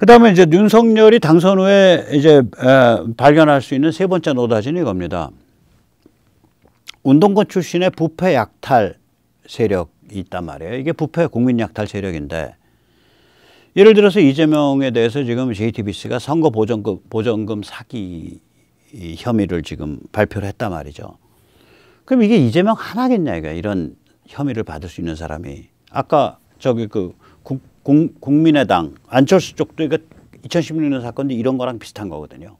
그 다음에 이제 윤석열이 당선 후에 이제 에, 발견할 수 있는 세 번째 노다지는 이겁니다. 운동권 출신의 부패 약탈 세력이 있단 말이에요. 이게 부패 국민 약탈 세력인데 예를 들어서 이재명에 대해서 지금 JTBC가 선거 보전금, 보전금 사기 혐의를 지금 발표를 했단 말이죠. 그럼 이게 이재명 하나겠냐, 이거 이런 혐의를 받을 수 있는 사람이. 아까 저기 그 국, 공, 국민의당 안철수 쪽도 이거 2016년 사건도 이런 거랑 비슷한 거거든요.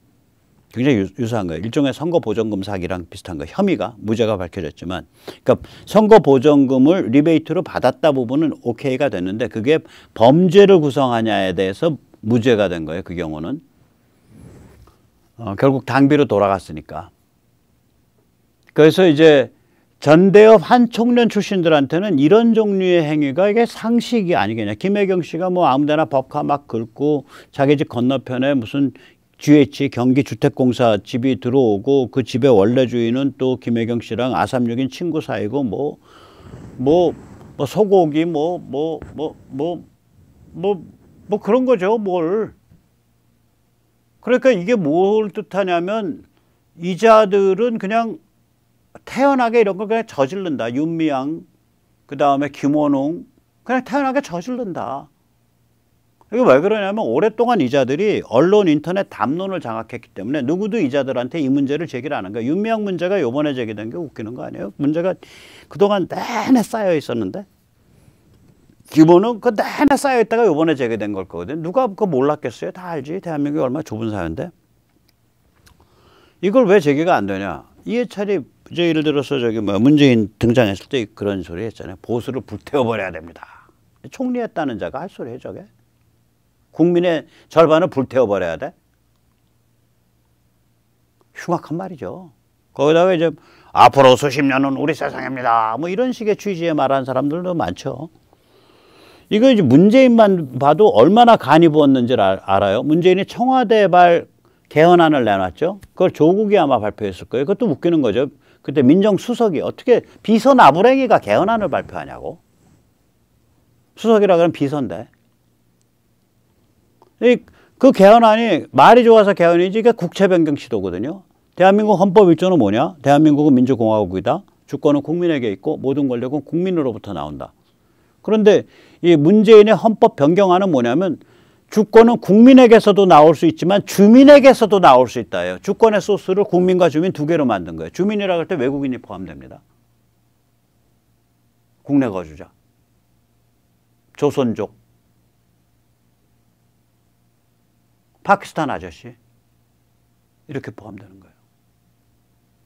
굉장히 유, 사한 거예요. 일종의 선거보전금 사기랑 비슷한 거 혐의가 무죄가 밝혀졌지만 그러니까 선거보전금을 리베이트로 받았다 부분은 오케이가 됐는데 그게 범죄를 구성하냐에 대해서 무죄가 된 거예요. 그 경우는. 어, 결국 당비로 돌아갔으니까. 그래서 이제 전대협 한총련 출신들한테는 이런 종류의 행위가 이게 상식이 아니겠냐. 김혜경 씨가 뭐 아무데나 법카 막 긁고 자기 집 건너편에 무슨 GH 경기주택공사 집이 들어오고 그 집의 원래 주인은 또 김혜경 씨랑 아삼육인 친구 사이고 뭐, 뭐, 뭐 소고기 뭐, 뭐, 뭐, 뭐, 뭐, 뭐 그런 거죠. 뭘. 그러니까 이게 뭘 뜻하냐면 이자들은 그냥 태연하게 이런 걸 그냥 저질른다. 윤미향, 그 다음에 김원웅, 그냥 태연하게 저질른다. 이게 왜 그러냐면 오랫동안 이자들이 언론 인터넷 담론을 장악했기 때문에 누구도 이자들한테 이 문제를 제기를 하는 거야. 윤미향 문제가 요번에 제기된 게 웃기는 거 아니에요? 문제가 그동안 내내 쌓여 있었는데 기본은 그 내내 쌓여 있다가 요번에 제기된 걸 거거든. 누가 그거 몰랐겠어요? 다 알지. 대한민국이 얼마나 좁은 사회인데. 이걸 왜 제기가 안 되냐. 이해철이 이제 예를 들어서 저기 뭐 문재인 등장했을 때 그런 소리 했잖아요. 보수를 불태워버려야 됩니다. 총리했다는 자가 할소리해요 저게. 국민의 절반을 불태워버려야 돼? 흉악한 말이죠. 거기다가 이제 앞으로 수십 년은 우리 세상입니다. 뭐 이런 식의 취지에 말하는 사람들도 많죠. 이거 이제 문재인만 봐도 얼마나 간이 부었는지를 알아요. 문재인이 청와대 발 개헌안을 내놨죠. 그걸 조국이 아마 발표했을 거예요. 그것도 웃기는 거죠. 그때 민정수석이 어떻게 비선 아부랭이가 개헌안을 발표하냐고. 수석이라 그러면 비선데. 그 개헌안이 말이 좋아서 개헌이지 이게 국채 변경 시도거든요. 대한민국 헌법 1조는 뭐냐? 대한민국은 민주공화국이다. 주권은 국민에게 있고 모든 권력은 국민으로부터 나온다. 그런데 이 문재인의 헌법 변경안은 뭐냐면 주권은 국민에게서도 나올 수 있지만 주민에게서도 나올 수 있다예요. 주권의 소스를 국민과 주민 두 개로 만든 거예요. 주민이라 할때 외국인이 포함됩니다. 국내 거주자, 조선족, 파키스탄 아저씨 이렇게 포함되는 거예요.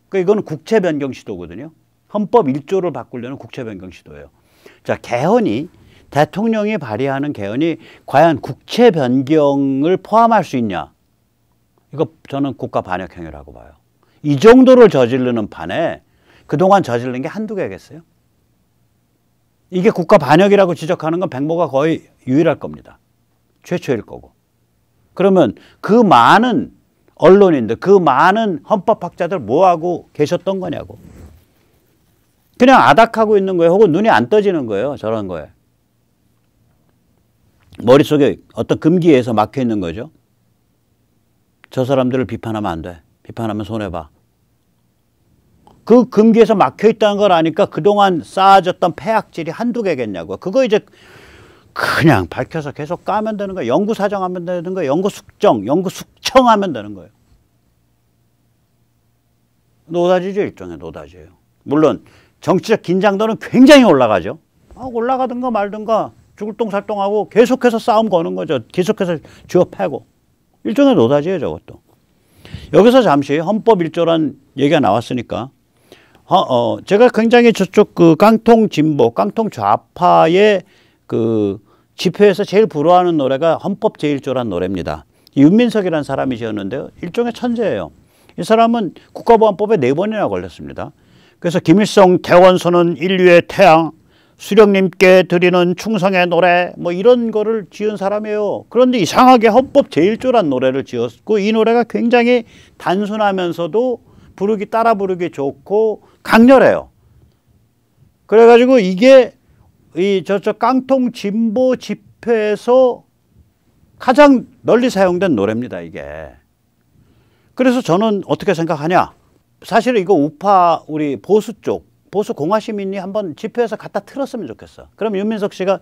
그러니까 이건 국채 변경 시도거든요. 헌법 1조를 바꾸려는 국채 변경 시도예요. 자, 개헌이 대통령이 발의하는 개헌이 과연 국채 변경을 포함할 수 있냐? 이거 저는 국가 반역 행위라고 봐요. 이 정도를 저지르는 반에 그동안 저지른 게 한두 개겠어요? 이게 국가 반역이라고 지적하는 건 백모가 거의 유일할 겁니다. 최초일 거고. 그러면 그 많은 언론인들, 그 많은 헌법학자들 뭐하고 계셨던 거냐고. 그냥 아닥하고 있는 거예요. 혹은 눈이 안 떠지는 거예요. 저런 거에. 머릿속에 어떤 금기에서 막혀 있는 거죠. 저 사람들을 비판하면 안 돼. 비판하면 손해봐. 그 금기에서 막혀 있다는 걸 아니까 그동안 쌓아졌던 폐악질이 한두 개겠냐고. 그거 이제 그냥 밝혀서 계속 까면 되는 거예 연구 사정하면 되는 거예 연구 숙정, 연구 숙청하면 되는 거예요. 노다지죠. 일종의 노다지예요. 물론 정치적 긴장도는 굉장히 올라가죠. 아, 올라가든가 말든가 죽을 똥살똥하고 계속해서 싸움 거는 거죠. 계속해서 쥐어 패고. 일종의 노다지예요, 저것도. 여기서 잠시 헌법 1조란 얘기가 나왔으니까 어, 어, 제가 굉장히 저쪽 그 깡통 진보, 깡통 좌파의 그 집회에서 제일 부러워하는 노래가 헌법 제1조란 노래입니다. 윤민석이라는 사람이 지었는데요. 일종의 천재예요. 이 사람은 국가보안법에 네 번이나 걸렸습니다. 그래서 김일성 대원소는 인류의 태양 수령님께 드리는 충성의 노래 뭐 이런 거를 지은 사람이에요. 그런데 이상하게 헌법 제일조란 노래를 지었고 이 노래가 굉장히 단순하면서도 부르기 따라 부르기 좋고 강렬해요. 그래가지고 이게 이 저쪽 깡통 진보 집회에서 가장 널리 사용된 노래입니다 이게. 그래서 저는 어떻게 생각하냐? 사실 이거 우파 우리 보수 쪽 보수 공화 시민이 한번 집회에서 갖다 틀었으면 좋겠어. 그럼 윤민석 씨가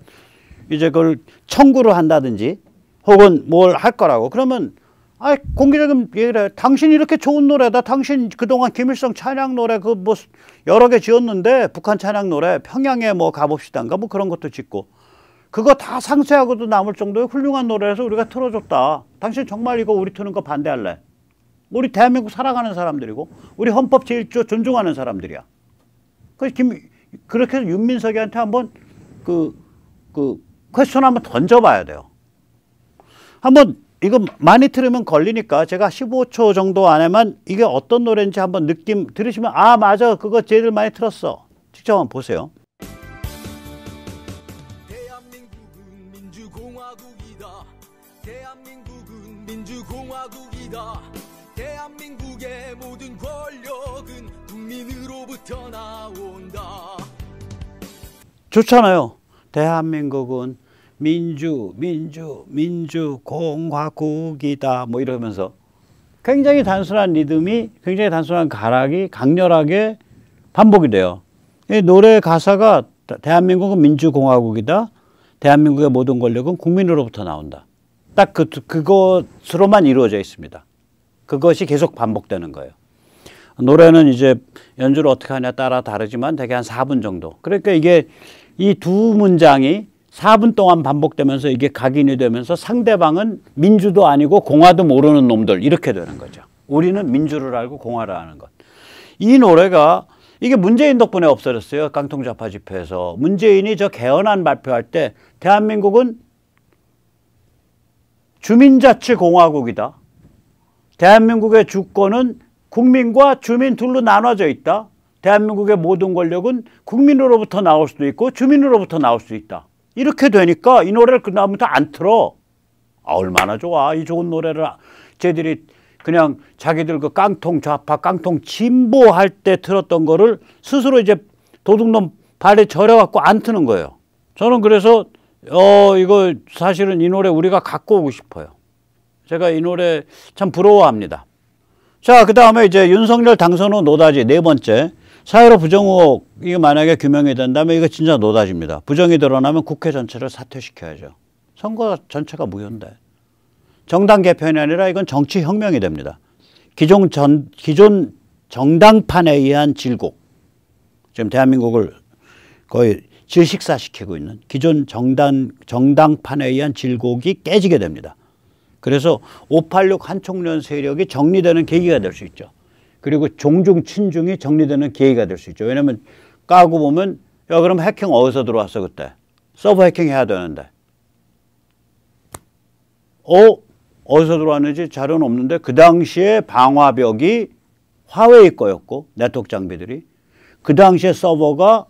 이제 그걸 청구를 한다든지 혹은 뭘 할 거라고 그러면 아 공개적인 얘기를 해. 당신 이렇게 좋은 노래다. 당신 그동안 김일성 찬양 노래 그 뭐 여러 개 지었는데 북한 찬양 노래 평양에 뭐 가봅시다인가 뭐 그런 것도 짓고 그거 다상쇄하고도 남을 정도의 훌륭한 노래에서 우리가 틀어줬다. 당신 정말 이거 우리 트는 거 반대할래. 우리 대한민국 사랑하는 사람들이고 우리 헌법 제일조 존중하는 사람들이야. 그래서 김, 그렇게 해서 윤민석이한테 한번 그, 그, 퀘스천 한번 던져봐야 돼요. 한번 이거 많이 들으면 걸리니까 제가 15초 정도 안에만 이게 어떤 노래인지 한번 느낌 들으시면 아 맞아 그거 제일 많이 들었어 직접 한번 보세요. 좋잖아요. 대한민국은 민주, 민주, 민주, 공화국이다. 뭐 이러면서 굉장히 단순한 리듬이 굉장히 단순한 가락이 강렬하게 반복이 돼요. 이 노래 가사가 대한민국은 민주공화국이다. 대한민국의 모든 권력은 국민으로부터 나온다. 딱 그, 그것으로만 이루어져 있습니다. 그것이 계속 반복되는 거예요. 노래는 이제 연주를 어떻게 하냐 에 따라 다르지만 대개 한 4분 정도. 그러니까 이게 이두 문장이 4분 동안 반복되면서 이게 각인이 되면서 상대방은 민주도 아니고 공화도 모르는 놈들 이렇게 되는 거죠. 우리는 민주를 알고 공화를 아는 것. 이 노래가 이게 문재인 덕분에 없어졌어요. 깡통좌파 집회에서. 문재인이 저 개헌안 발표할 때 대한민국은 주민자치공화국이다. 대한민국의 주권은 국민과 주민 둘로 나눠져 있다. 대한민국의 모든 권력은 국민으로부터 나올 수도 있고 주민으로부터 나올 수 있다. 이렇게 되니까 이 노래를 그다음부터 안 틀어. 아, 얼마나 좋아. 이 좋은 노래를 쟤들이 그냥 자기들 그 깡통 좌파, 깡통 진보 할때 틀었던 거를 스스로 이제 도둑놈 발에 절여갖고 안 트는 거예요. 저는 그래서 어, 이거 사실은 이 노래 우리가 갖고 오고 싶어요. 제가 이 노래 참 부러워합니다. 자, 그 다음에 이제 윤석열 당선 후 노다지 네 번째. 사회로 부정 의혹 이거 만약에 규명이 된다면 이거 진짜 노다집니다. 부정이 드러나면 국회 전체를 사퇴시켜야죠. 선거 전체가 무효인데. 정당 개편이 아니라 이건 정치 혁명이 됩니다. 기존 전 기존 정당판에 의한 질곡. 지금 대한민국을 거의 질식사시키고 있는 기존 정당 정당판에 의한 질곡이 깨지게 됩니다. 그래서 586 한총련 세력이 정리되는 계기가 될 수 있죠. 그리고 종중 친중이 정리되는 계기가 될 수 있죠. 왜냐하면 까고 보면 야 그럼 해킹 어디서 들어왔어 그때 서버 해킹 해야 되는데 어 어디서 들어왔는지 자료는 없는데 그 당시에 방화벽이 화웨이 거였고 네트워크 장비들이 그 당시에 서버가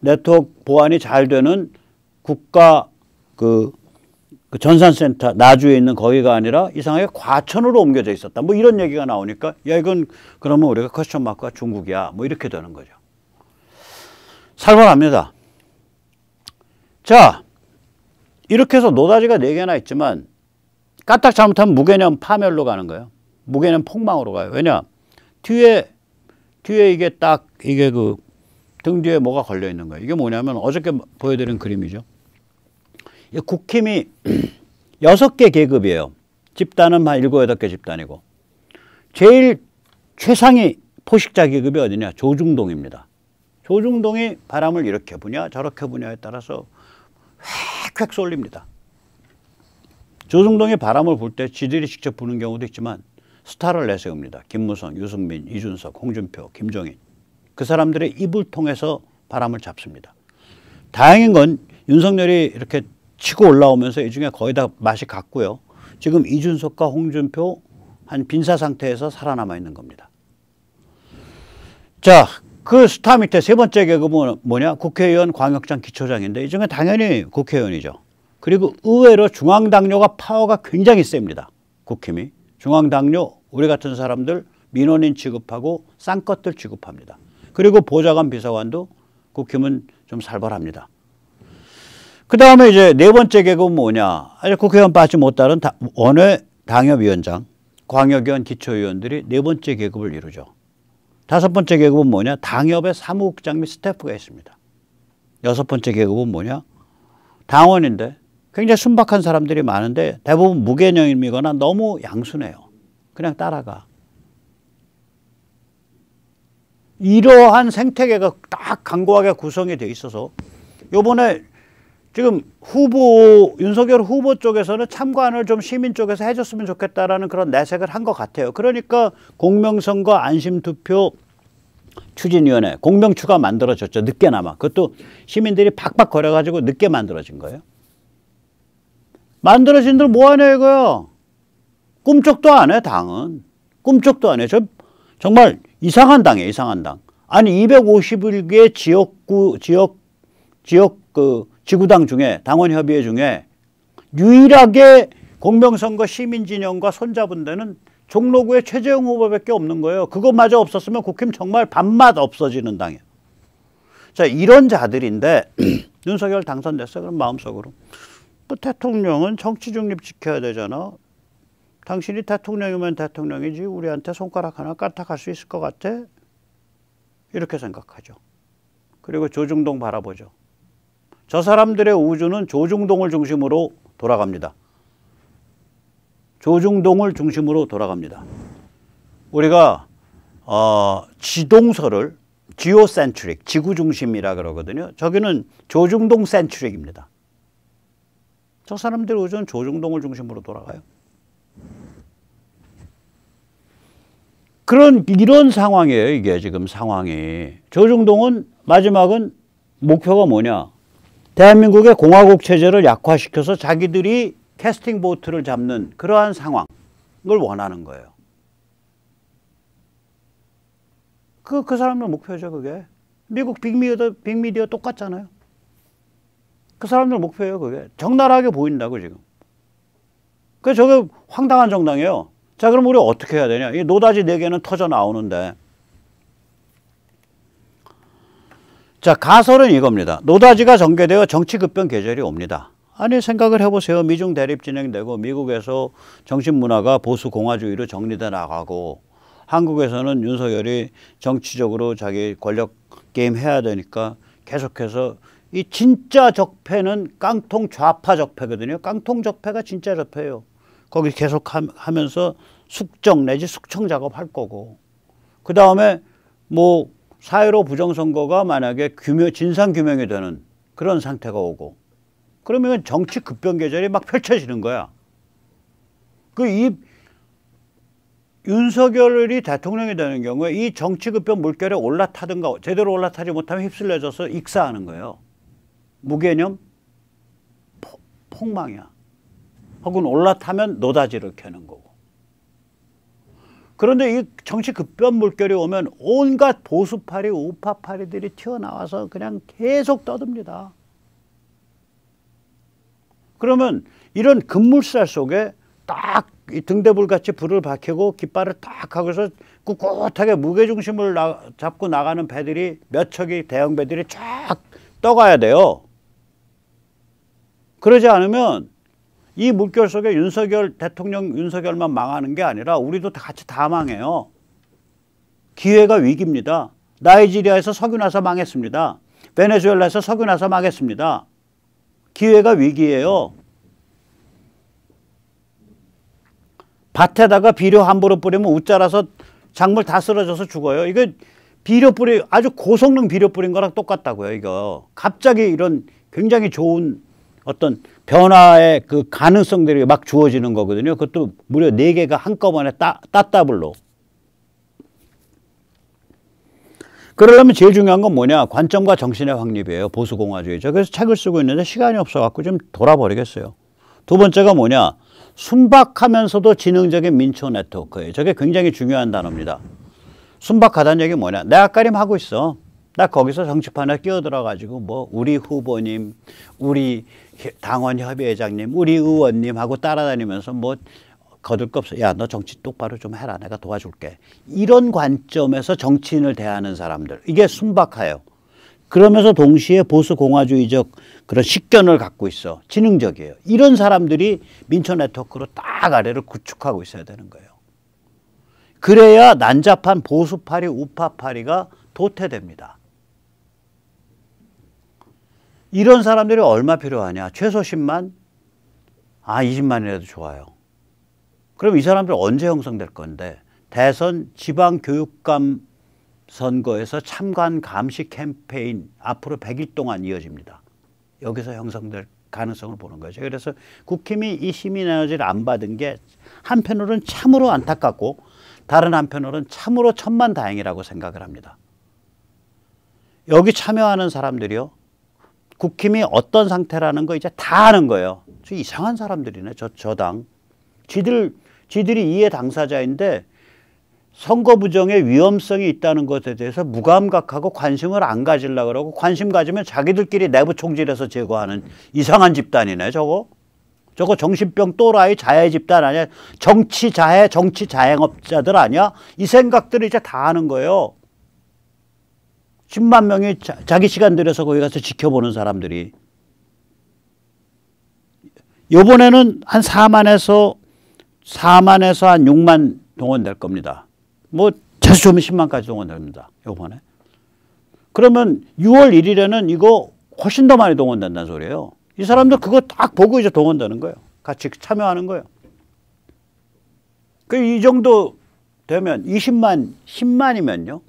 네트워크 보안이 잘 되는 국가 그그 전산센터 나주에 있는 거기가 아니라 이상하게 과천으로 옮겨져 있었다. 뭐 이런 얘기가 나오니까 야 이건 그러면 우리가 커스텀 마크가 중국이야. 뭐 이렇게 되는 거죠. 살벌합니다. 자 이렇게 해서 노다지가 4개나 있지만 까딱 잘못하면 무개념 파멸로 가는 거예요. 무개념 폭망으로 가요. 왜냐 뒤에 뒤에 이게 딱 이게 그 등 뒤에 뭐가 걸려 있는 거예요. 이게 뭐냐면 어저께 보여드린 그림이죠. 국힘이 6개 계급이에요. 집단은 한 일곱 개 집단이고 제일 최상위 포식자 계급이 어디냐? 조중동입니다. 조중동이 바람을 이렇게 부냐 저렇게 부냐에 따라서 획획 쏠립니다. 조중동이 바람을 불 때 지들이 직접 부는 경우도 있지만 스타를 내세웁니다. 김무성, 유승민, 이준석, 홍준표, 김종인 그 사람들의 입을 통해서 바람을 잡습니다. 다행인 건 윤석열이 이렇게 치고 올라오면서 이 중에 거의 다 맛이 같고요. 지금 이준석과 홍준표 한 빈사 상태에서 살아남아 있는 겁니다. 자, 그 스타 밑에 세 번째 계급은 뭐냐? 국회의원, 광역장, 기초장인데 이 중에 당연히 국회의원이죠. 그리고 의외로 중앙당뇨가 파워가 굉장히 셉니다. 국힘이. 중앙당뇨, 우리 같은 사람들 민원인 취급하고 싼 것들 취급합니다. 그리고 보좌관 비서관도 국힘은 좀 살벌합니다. 그 다음에 이제 네 번째 계급은 뭐냐. 국회의원 빠지 못다른 원외 당협위원장, 광역위원 기초위원들이 네 번째 계급을 이루죠. 다섯 번째 계급은 뭐냐. 당협의 사무국장 및 스태프가 있습니다. 여섯 번째 계급은 뭐냐. 당원인데 굉장히 순박한 사람들이 많은데 대부분 무개념이거나 너무 양순해요. 그냥 따라가. 이러한 생태계가 딱 강고하게 구성이 돼 있어서 요번에 지금 후보 윤석열 후보 쪽에서는 참관을 좀 시민 쪽에서 해줬으면 좋겠다라는 그런 내색을 한 것 같아요. 그러니까 공명선거 안심투표 추진위원회 공명추가 만들어졌죠. 늦게나마 그것도 시민들이 박박 거려가지고 늦게 만들어진 거예요. 만들어진 대로 뭐하냐 이거요. 꿈쩍도 안 해 당은. 꿈쩍도 안 해. 저 정말 이상한 당이에요. 이상한 당. 아니 251개 지역구 지역 지역 그 지구당 중에 당원협의회 중에 유일하게 공명선거 시민진영과 손잡은 데는 종로구의 최재형 후보밖에 없는 거예요. 그것마저 없었으면 국힘 정말 밥맛 없어지는 당이에요. 자 이런 자들인데 윤석열 당선됐어 그럼 마음속으로 뭐 대통령은 정치 중립 지켜야 되잖아. 당신이 대통령이면 대통령이지 우리한테 손가락 하나 까딱할 수 있을 것 같아? 이렇게 생각하죠. 그리고 조중동 바라보죠. 저 사람들의 우주는 조중동을 중심으로 돌아갑니다. 조중동을 중심으로 돌아갑니다. 우리가 어, 지동설을 지오센트릭, 지구 중심이라 그러거든요. 저기는 조중동 센트릭입니다. 저 사람들 의 우주는 조중동을 중심으로 돌아가요. 그런 이런 상황이에요. 이게 지금 상황이. 조중동은 마지막은 목표가 뭐냐? 대한민국의 공화국 체제를 약화시켜서 자기들이 캐스팅 보트를 잡는 그러한 상황을 원하는 거예요. 그, 그 사람들 목표죠, 그게. 미국 빅미디어, 빅미디어 똑같잖아요. 그 사람들 목표예요, 그게. 적나라하게 보인다고, 지금. 그, 저게 황당한 정당이에요. 자, 그럼 우리 어떻게 해야 되냐. 이 노다지 4개는 터져 나오는데, 자, 가설은 이겁니다. 노다지가 전개되어 정치 급변 계절이 옵니다. 아니 생각을 해보세요. 미중 대립 진행되고 미국에서 정신 문화가 보수 공화주의로 정리돼 나가고 한국에서는 윤석열이 정치적으로 자기 권력 게임 해야 되니까 계속해서 이 진짜 적폐는 깡통 좌파 적폐거든요. 깡통 적폐가 진짜 적폐예요. 거기 계속 하면서 숙정 내지 숙청 작업할 거고 그 다음에 뭐 사회로 부정선거가 만약에 규명, 진상규명이 되는 그런 상태가 오고 그러면 정치 급변계절이 막 펼쳐지는 거야. 그이 윤석열이 대통령이 되는 경우에 이 정치 급변 물결에 올라타든가 제대로 올라타지 못하면 휩쓸려져서 익사하는 거예요. 무개념 폭망이야. 혹은 올라타면 노다지를 켜는 거고. 그런데 이 정치 급변 물결이 오면 온갖 보수파리, 우파파리들이 튀어나와서 그냥 계속 떠듭니다. 그러면 이런 급물살 속에 딱 등대불같이 불을 밝히고 깃발을 딱 하고서 꿋꿋하게 무게중심을 나, 잡고 나가는 배들이 몇 척이 대형 배들이 쫙 떠가야 돼요. 그러지 않으면 이 물결 속에 윤석열 대통령 윤석열만 망하는 게 아니라 우리도 다 같이 다 망해요. 기회가 위기입니다. 나이지리아에서 석유 나서 망했습니다. 베네수엘라에서 석유 나서 망했습니다. 기회가 위기예요. 밭에다가 비료 함부로 뿌리면 웃자라서 작물 다 쓰러져서 죽어요. 이거 비료 뿌리 아주 고성능 비료 뿌린 거랑 똑같다고요. 이거 갑자기 이런 굉장히 좋은 어떤 변화의 그 가능성들이 막 주어지는 거거든요. 그것도 무려 네 개가 한꺼번에 따, 따따블로. 그러려면 제일 중요한 건 뭐냐? 관점과 정신의 확립이에요. 보수공화주의죠. 그래서 책을 쓰고 있는데 시간이 없어갖고 좀 돌아버리겠어요. 두 번째가 뭐냐? 순박하면서도 지능적인 민초 네트워크예요. 저게 굉장히 중요한 단어입니다. 순박하다는 얘기 뭐냐? 내 앞가림 하고 있어. 나 거기서 정치판에 끼어들어가지고 뭐 우리 후보님, 우리 당원 협의회장님, 우리 의원님하고 따라다니면서 뭐 거들 거 없어. 야, 너 정치 똑바로 좀 해라. 내가 도와줄게. 이런 관점에서 정치인을 대하는 사람들. 이게 순박해요. 그러면서 동시에 보수 공화주의적 그런 식견을 갖고 있어. 지능적이에요. 이런 사람들이 민초 네트워크로 딱 아래를 구축하고 있어야 되는 거예요. 그래야 난잡한 보수파리, 우파파리가 도태됩니다. 이런 사람들이 얼마 필요하냐? 최소 10만? 아, 20만이라도 좋아요. 그럼 이 사람들 언제 형성될 건데? 대선 지방교육감 선거에서 참관 감시 캠페인 앞으로 100일 동안 이어집니다. 여기서 형성될 가능성을 보는 거죠. 그래서 국힘이 이 시민 에너지를 안 받은 게 한편으로는 참으로 안타깝고 다른 한편으로는 참으로 천만 다행이라고 생각을 합니다. 여기 참여하는 사람들이요. 국힘이 어떤 상태라는 거 이제 다 아는 거예요. 저 이상한 사람들이네, 저, 저당. 지들, 지들이 이해 당사자인데 선거 부정의 위험성이 있다는 것에 대해서 무감각하고 관심을 안 가질라 그러고 관심 가지면 자기들끼리 내부 총질해서 제거하는 이상한 집단이네, 저거. 저거 정신병 또라이 자해 집단 아니야? 정치 자해, 정치 자행업자들 아니야? 이 생각들을 이제 다 하는 거예요. 10만 명이 자, 기 시간 들여서 거기 가서 지켜보는 사람들이 요번에는 한 4만에서 4만에서 한 6만 동원될 겁니다. 뭐 자수 좋으 10만까지 동원됩니다. 요번에. 그러면 6월 1일에는 이거 훨씬 더 많이 동원된다는 소리예요. 이 사람들 그거 딱 보고 이제 동원되는 거예요. 같이 참여하는 거예요. 그 이 정도 되면 20만, 10만이면요.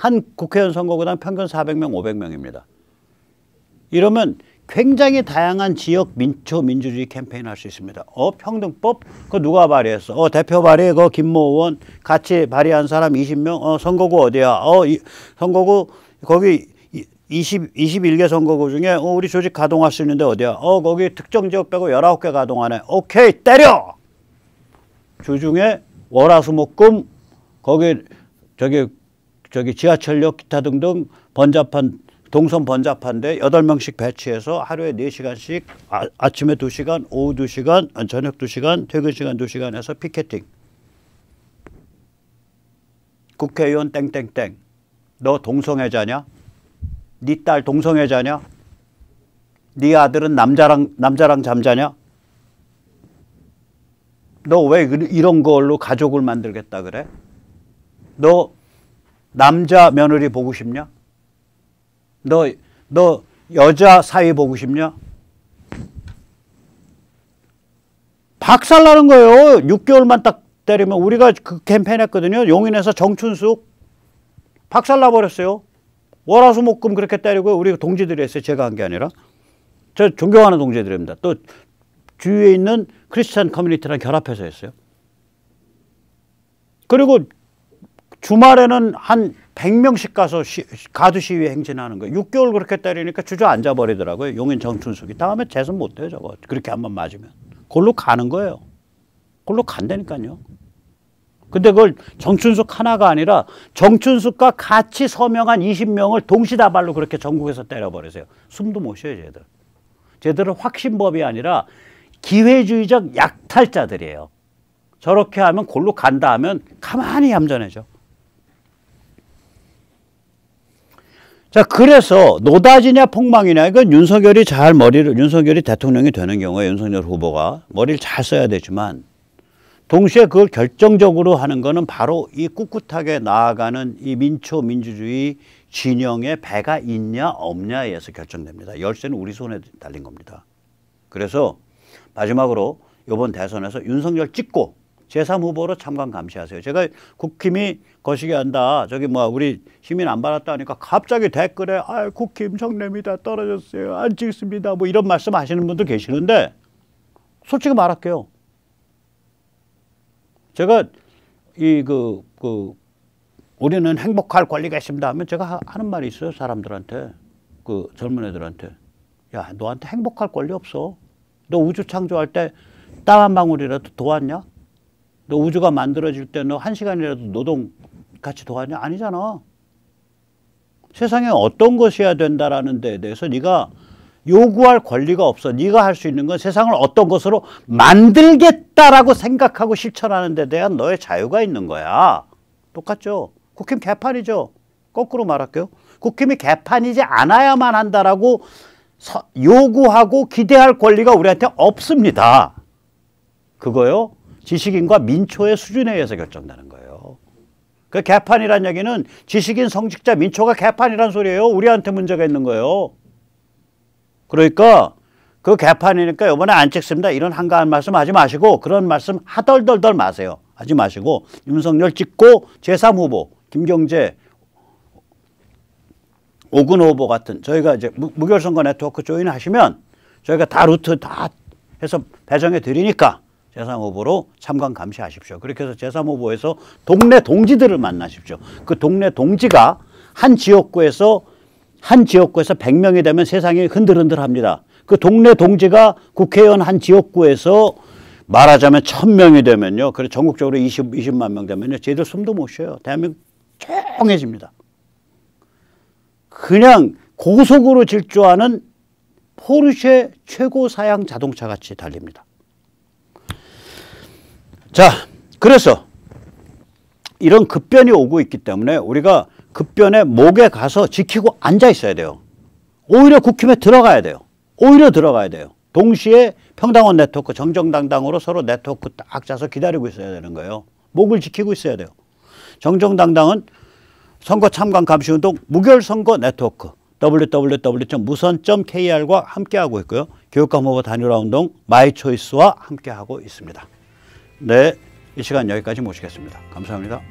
한 국회의원 선거구당 평균 400명, 500명입니다. 이러면 굉장히 다양한 지역 민초 민주주의 캠페인 할 수 있습니다. 어 평등법 그 누가 발의했어? 어 대표 발의 그 김모 의원 같이 발의한 사람 20명. 어 선거구 어디야? 어 이, 선거구 거기 20 21개 선거구 중에 어 우리 조직 가동할 수 있는데 어디야? 어 거기 특정 지역 빼고 19개 가동하네. 오케이 때려. 주중에 월화수목금 거기 저기 저기 지하철역 기타 등등 번잡한 동선 번잡한데 여덟 명씩 배치해서 하루에 네시간씩 아, 침에두시간 오후 두시간 저녁 두시간 퇴근 시간 두시간 해서 피켓팅. 국회의원 땡땡땡. 너 동성애자냐? 네딸 동성애자냐? 네 아들은 남자랑 남자랑 잠자냐? 너왜 그, 이런 걸로 가족을 만들겠다 그래? 너 남자 며느리 보고 싶냐? 너, 너 여자 사위 보고 싶냐? 박살나는 거예요. 6개월만 딱 때리면 우리가 그 캠페인 했거든요. 용인에서 정춘숙 박살나 버렸어요. 월화수목금 그렇게 때리고 우리 동지들이 했어요. 제가 한 게 아니라. 저 존경하는 동지들입니다. 또 주위에 있는 크리스찬 커뮤니티랑 결합해서 했어요. 그리고 주말에는 한 100명씩 가서 시, 가두 시위 행진하는 거예요. 6개월 그렇게 때리니까 주저앉아 버리더라고요. 용인 정춘숙이. 다음에 재선 못해요 저거. 그렇게 한번 맞으면. 골로 가는 거예요. 골로 간다니까요. 근데 그걸 정춘숙 하나가 아니라 정춘숙과 같이 서명한 20명을 동시다발로 그렇게 전국에서 때려버리세요. 숨도 못 쉬어요, 쟤들. 쟤들은 확신법이 아니라 기회주의적 약탈자들이에요. 저렇게 하면 골로 간다 하면 가만히 얌전해져. 자, 그래서 노다지냐 폭망이냐 이건 윤석열이 잘 머리를 윤석열이 대통령이 되는 경우에 윤석열 후보가 머리를 잘 써야 되지만 동시에 그걸 결정적으로 하는 거는 바로 이 꿋꿋하게 나아가는 이 민초 민주주의 진영의 배가 있냐 없냐에 서 결정됩니다. 열쇠는 우리 손에 달린 겁니다. 그래서 마지막으로 이번 대선에서 윤석열 찍고 제3 후보로 참관 감시하세요. 제가 국힘이 거시기 한다. 저기 뭐 우리 시민 안 받았다 하니까 갑자기 댓글에 아 국힘 정례입다 떨어졌어요. 안 찍습니다. 뭐 이런 말씀 하시는 분도 계시는데 솔직히 말할게요. 제가 이그 그 우리는 행복할 권리가 있습니다 하면 제가 하는 말이 있어요. 사람들한테. 그 젊은 애들한테. 야, 너한테 행복할 권리 없어. 너 우주 창조할 때 땅 한 방울이라도 도왔냐? 너 우주가 만들어질 때 너 한 시간이라도 노동 같이 도와냐 아니잖아. 세상에 어떤 것이어야 된다라는 데에 대해서 네가 요구할 권리가 없어. 네가 할 수 있는 건 세상을 어떤 것으로 만들겠다라고 생각하고 실천하는 데 대한 너의 자유가 있는 거야. 똑같죠. 국힘 개판이죠. 거꾸로 말할게요. 국힘이 개판이지 않아야만 한다라고 요구하고 기대할 권리가 우리한테 없습니다. 그거요. 지식인과 민초의 수준에 의해서 결정되는 거예요. 그 개판이란 얘기는 지식인, 성직자, 민초가 개판이란 소리예요. 우리한테 문제가 있는 거예요. 그러니까 그 개판이니까 이번에 안 찍습니다. 이런 한가한 말씀 하지 마시고 그런 말씀 하덜덜덜 마세요. 하지 마시고 윤석열 찍고 제3후보 김경재 오근 후보 같은 저희가 이제 무결선거 네트워크 조인하시면 저희가 다 루트 다 해서 배정해 드리니까 제3후보로 참관 감시하십시오. 그렇게 해서 제3후보에서 동네 동지들을 만나십시오. 그 동네 동지가 한 지역구에서 한 지역구에서 100명이 되면 세상이 흔들흔들합니다. 그 동네 동지가 국회의원 한 지역구에서 말하자면 1000명이 되면요. 그래 전국적으로 20, 20만 명 되면요. 제희들 숨도 못 쉬어요. 대한민국 조용해집니다. 그냥 고속으로 질주하는 포르쉐 최고 사양 자동차 같이 달립니다. 자, 그래서 이런 급변이 오고 있기 때문에 우리가 급변의 목에 가서 지키고 앉아 있어야 돼요. 오히려 국힘에 들어가야 돼요. 오히려 들어가야 돼요. 동시에 평당원 네트워크 정정당당으로 서로 네트워크 딱 짜서 기다리고 있어야 되는 거예요. 목을 지키고 있어야 돼요. 정정당당은 선거 참관 감시운동 무결선거 네트워크 www.무선.kr과 함께하고 있고요. 교육감후보 단일화 운동 마이초이스와 함께하고 있습니다. 네, 이 시간 여기까지 모시겠습니다. 감사합니다.